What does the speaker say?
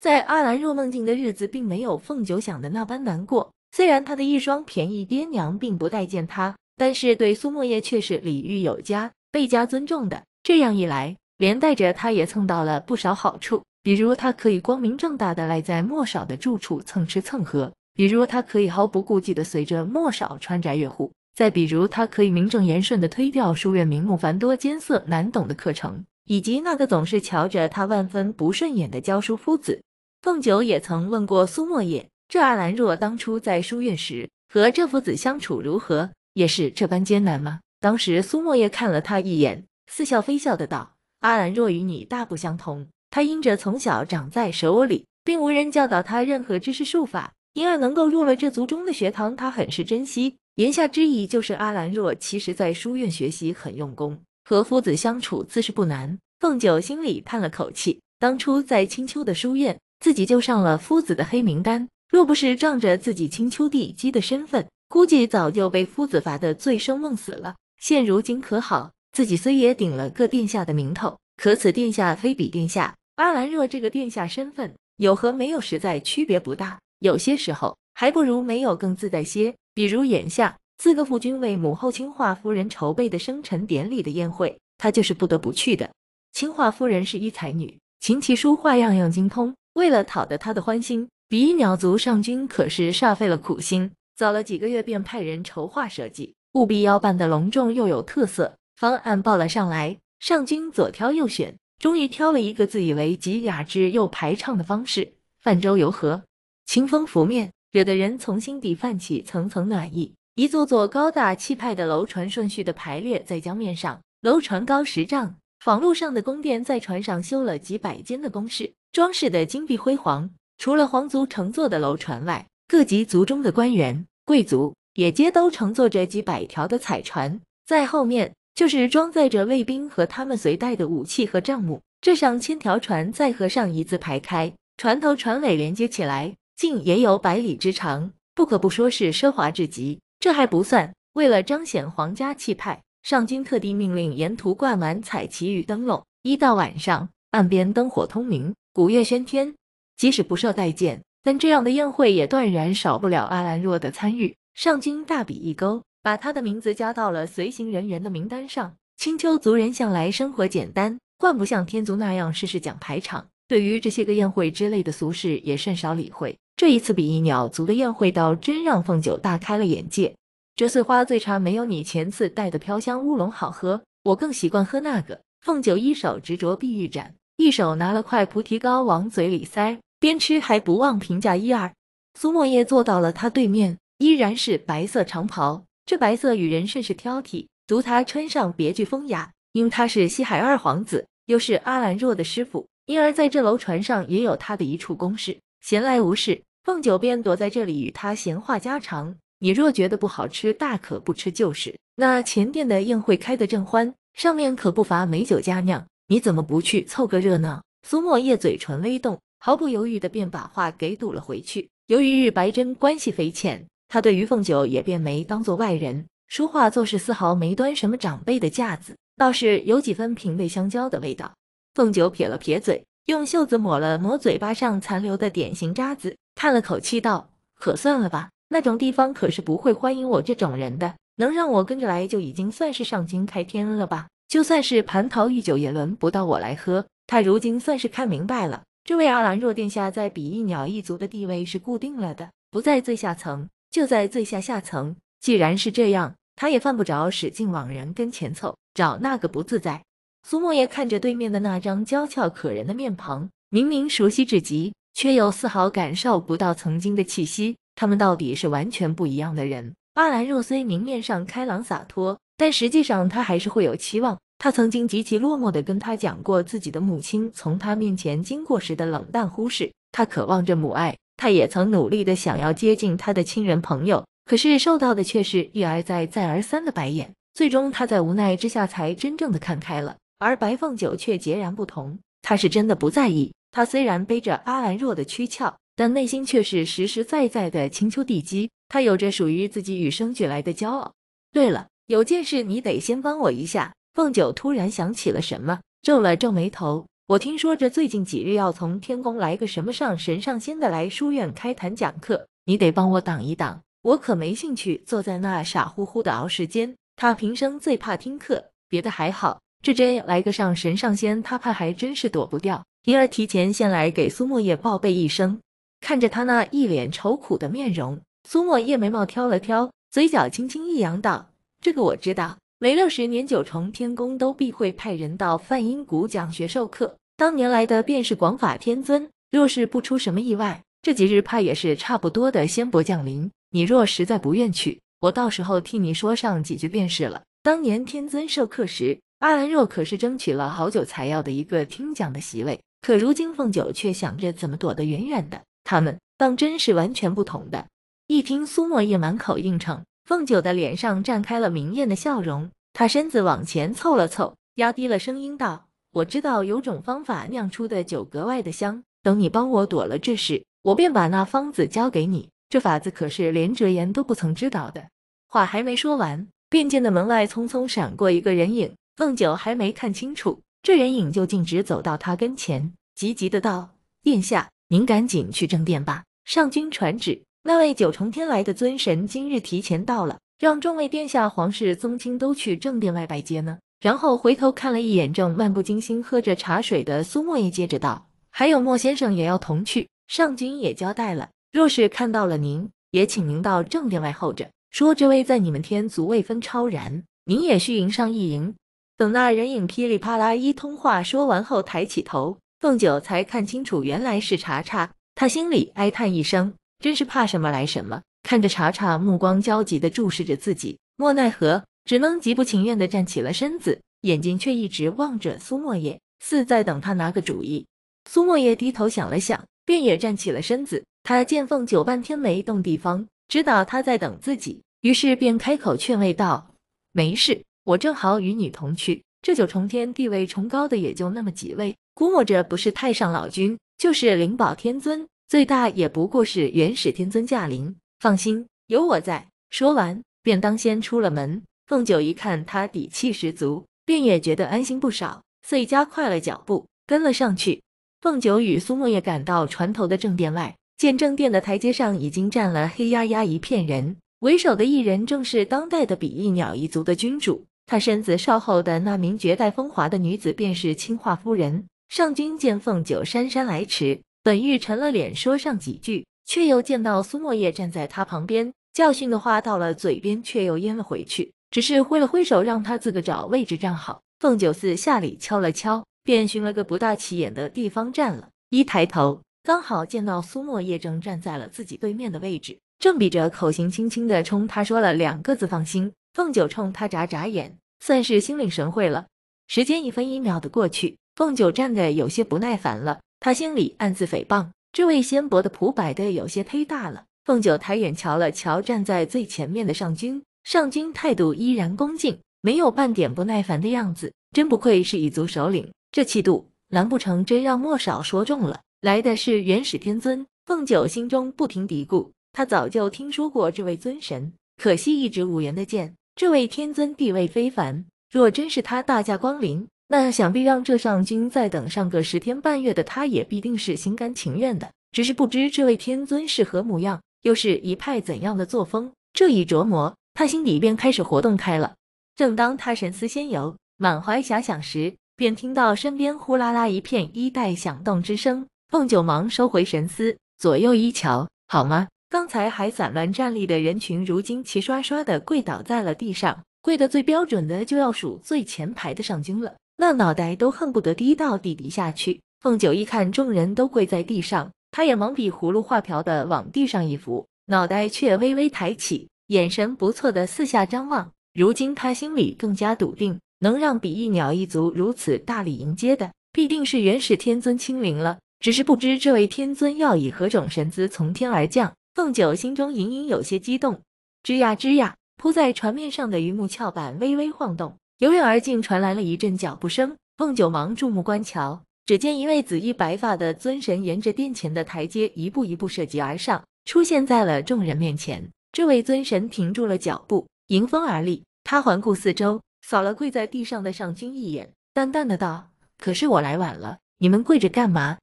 在阿兰入梦境的日子，并没有凤九想的那般难过。虽然他的一双便宜爹娘并不待见他，但是对苏莫叶却是礼遇有加、倍加尊重的。这样一来，连带着他也蹭到了不少好处，比如他可以光明正大的赖在莫少的住处蹭吃蹭喝，比如他可以毫不顾忌的随着莫少穿宅越户，再比如他可以名正言顺的推掉书院名目繁多、艰涩难懂的课程，以及那个总是瞧着他万分不顺眼的教书夫子。凤九也曾问过苏莫叶，这阿兰若当初在书院时和这夫子相处如何，也是这般艰难吗？当时苏莫叶看了他一眼，似笑非笑的道：“阿兰若与你大不相同，他因着从小长在蛇窝里，并无人教导他任何知识术法，因而能够入了这族中的学堂，他很是珍惜。言下之意就是阿兰若其实在书院学习很用功，和夫子相处自是不难。”凤九心里叹了口气，当初在青丘的书院。自己就上了夫子的黑名单。若不是仗着自己青丘帝姬的身份，估计早就被夫子罚得醉生梦死了。现如今可好，自己虽也顶了个殿下的名头，可此殿下非彼殿下，阿兰若这个殿下身份，有和没有实在区别不大。有些时候还不如没有更自在些。比如眼下，四个夫君为母后清化夫人筹备的生辰典礼的宴会，他就是不得不去的。清化夫人是一才女，琴棋书画样样精通。为了讨得他的欢心，比鸟族上君可是煞费了苦心。早了几个月便派人筹划设计，务必要办得隆重又有特色。方案报了上来，上君左挑右选，终于挑了一个自以为极雅致又排场的方式——泛舟游河。清风拂面，惹得人从心底泛起层层暖意。一座座高大气派的楼船顺序的排列在江面上，楼船高十丈，仿路上的宫殿，在船上修了几百间的宫室。装饰的金碧辉煌，除了皇族乘坐的楼船外，各级族中的官员、贵族也皆都乘坐着几百条的彩船。在后面就是装载着卫兵和他们随带的武器和账目。这上千条船在河上一字排开，船头船尾连接起来，竟也有百里之长，不可不说是奢华至极。这还不算，为了彰显皇家气派，上京特地命令沿途挂满彩旗与灯笼。一到晚上，岸边灯火通明。古月喧天，即使不受待见，但这样的宴会也断然少不了阿兰若的参与。上京大笔一勾，把他的名字加到了随行人员的名单上。青丘族人向来生活简单，惯不像天族那样事事讲排场，对于这些个宴会之类的俗事也甚少理会。这一次比翼鸟族的宴会倒真让凤九大开了眼界。这碎花最茶没有你前次带的飘香乌龙好喝，我更习惯喝那个。凤九一手执着碧玉盏。一手拿了块菩提糕往嘴里塞，边吃还不忘评价一二。苏莫叶坐到了他对面，依然是白色长袍。这白色与人甚是挑剔，独他穿上别具风雅。因他是西海二皇子，又是阿兰若的师傅，因而在这楼船上也有他的一处公事。闲来无事，凤九便躲在这里与他闲话家常。你若觉得不好吃，大可不吃就是。那前殿的宴会开得正欢，上面可不乏美酒佳酿。你怎么不去凑个热闹？苏墨叶嘴唇微动，毫不犹豫的便把话给堵了回去。由于与白真关系匪浅，他对于凤九也便没当做外人，说话做事丝毫没端什么长辈的架子，倒是有几分平辈相交的味道。凤九撇了撇嘴，用袖子抹了抹嘴巴上残留的典型渣子，叹了口气道：“可算了吧，那种地方可是不会欢迎我这种人的。能让我跟着来，就已经算是上京开天了吧。”就算是蟠桃御酒也轮不到我来喝。他如今算是看明白了，这位阿兰若殿下在比翼鸟一族的地位是固定了的，不在最下层，就在最下下层。既然是这样，他也犯不着使劲往人跟前凑，找那个不自在。苏莫叶看着对面的那张娇俏可人的面庞，明明熟悉至极，却又丝毫感受不到曾经的气息。他们到底是完全不一样的人。阿兰若虽明面上开朗洒脱，但实际上，他还是会有期望。他曾经极其落寞地跟他讲过，自己的母亲从他面前经过时的冷淡忽视。他渴望着母爱，他也曾努力地想要接近他的亲人朋友，可是受到的却是一而再、再而三的白眼。最终，他在无奈之下才真正的看开了。而白凤九却截然不同，他是真的不在意。他虽然背着阿兰若的躯壳，但内心却是实实在在的青丘帝姬。他有着属于自己与生俱来的骄傲。对了。有件事你得先帮我一下。凤九突然想起了什么，皱了皱眉头。我听说这最近几日要从天宫来个什么上神上仙的来书院开坛讲课，你得帮我挡一挡。我可没兴趣坐在那傻乎乎的熬时间。他平生最怕听课，别的还好，这真来个上神上仙，他怕还真是躲不掉。因儿提前先来给苏墨叶报备一声。看着他那一脸愁苦的面容，苏墨叶眉毛挑了挑，嘴角轻轻一扬道。这个我知道，每六十年九重天宫都必会派人到梵音谷讲学授课。当年来的便是广法天尊，若是不出什么意外，这几日怕也是差不多的仙伯降临。你若实在不愿去，我到时候替你说上几句便是了。当年天尊授课时，阿兰若可是争取了好久才要的一个听讲的席位，可如今凤九却想着怎么躲得远远的。他们当真是完全不同的。一听苏墨叶满口应承。凤九的脸上绽开了明艳的笑容，她身子往前凑了凑，压低了声音道：“我知道有种方法酿出的酒格外的香，等你帮我躲了这事，我便把那方子交给你。这法子可是连哲言都不曾知道的。”话还没说完，便见得门外匆匆闪过一个人影，凤九还没看清楚，这人影就径直走到她跟前，急急的道：“殿下，您赶紧去正殿吧，上君传旨。”那位九重天来的尊神今日提前到了，让众位殿下、皇室宗亲都去正殿外拜接呢。然后回头看了一眼正漫不经心喝着茶水的苏莫，也接着道：“还有莫先生也要同去，上君也交代了，若是看到了您，也请您到正殿外候着。说这位在你们天族位分超然，您也需迎上一迎。”等那人影噼里啪啦一通话说完后，抬起头，凤九才看清楚，原来是茶茶。他心里哀叹一声。真是怕什么来什么，看着查查目光焦急地注视着自己，莫奈何只能极不情愿地站起了身子，眼睛却一直望着苏莫叶，似在等他拿个主意。苏莫叶低头想了想，便也站起了身子。他见凤九半天没动地方，知道他在等自己，于是便开口劝慰道：“没事，我正好与你同去。这九重天地位崇高的也就那么几位，估摸着不是太上老君，就是灵宝天尊。”最大也不过是元始天尊驾临，放心，有我在。说完，便当先出了门。凤九一看他底气十足，便也觉得安心不少，遂加快了脚步跟了上去。凤九与苏墨月赶到船头的正殿外，见正殿的台阶上已经站了黑压压一片人，为首的一人正是当代的比翼鸟一族的君主，他身子稍后的那名绝代风华的女子便是青化夫人。上君见凤九姗姗来迟。本欲沉了脸说上几句，却又见到苏莫叶站在他旁边，教训的话到了嘴边，却又咽了回去，只是挥了挥手，让他自个找位置站好。凤九四下里敲了敲，便寻了个不大起眼的地方站了。一抬头，刚好见到苏莫叶正站在了自己对面的位置，正比着口型，轻轻的冲他说了两个字：“放心。”凤九冲他眨眨眼，算是心领神会了。时间一分一秒的过去，凤九站的有些不耐烦了。他心里暗自诽谤，这位仙伯的谱摆的有些忒大了。凤九抬眼瞧了瞧站在最前面的上君，上君态度依然恭敬，没有半点不耐烦的样子，真不愧是蚁族首领，这气度，难不成真让莫少说中了？来的是元始天尊，凤九心中不停嘀咕，他早就听说过这位尊神，可惜一直无缘得见。这位天尊地位非凡，若真是他大驾光临。那想必让这上君再等上个十天半月的，他也必定是心甘情愿的。只是不知这位天尊是何模样，又是一派怎样的作风？这一琢磨，他心底便开始活动开了。正当他神思仙游，满怀遐想时，便听到身边呼啦啦一片衣带响动之声。凤九忙收回神思，左右一瞧，好嘛，刚才还散乱站立的人群，如今齐刷刷的跪倒在了地上。跪得最标准的，就要数最前排的上君了。那脑袋都恨不得低到地底下去。凤九一看，众人都跪在地上，他也忙比葫芦画瓢的往地上一伏，脑袋却微微抬起，眼神不错的四下张望。如今他心里更加笃定，能让比翼鸟一族如此大力迎接的，必定是元始天尊亲临了。只是不知这位天尊要以何种神姿从天而降。凤九心中隐隐有些激动。吱呀吱呀，铺在船面上的榆木翘板微微晃动。由远而近传来了一阵脚步声，凤九忙注目观瞧，只见一位紫衣白发的尊神沿着殿前的台阶一步一步涉阶而上，出现在了众人面前。这位尊神停住了脚步，迎风而立，他环顾四周，扫了跪在地上的上君一眼，淡淡的道：“可是我来晚了，你们跪着干嘛？”